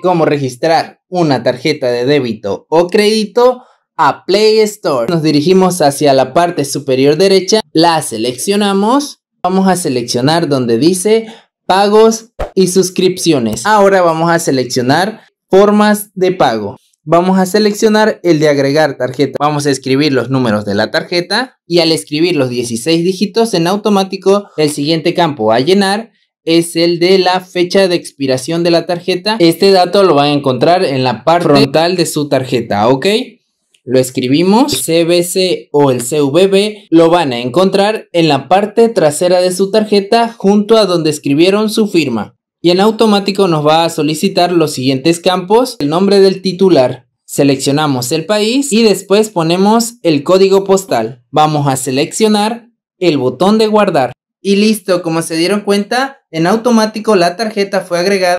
cómo registrar una tarjeta de débito o crédito, a Play Store nos dirigimos hacia la parte superior derecha, la seleccionamos, vamos a seleccionar donde dice pagos y suscripciones. Ahora vamos a seleccionar formas de pago. Vamos a seleccionar el de agregar tarjeta. Vamos a escribir los números de la tarjeta y al escribir los 16 dígitos en automático el siguiente campo a llenar es el de la fecha de expiración de la tarjeta. Este dato lo van a encontrar en la parte frontal de su tarjeta, ¿ok? Lo escribimos, CBC o el CVB lo van a encontrar en la parte trasera de su tarjeta junto a donde escribieron su firma. Y en automático nos va a solicitar los siguientes campos, el nombre del titular, seleccionamos el país y después ponemos el código postal. Vamos a seleccionar el botón de guardar. Y listo, como se dieron cuenta, en automático la tarjeta fue agregada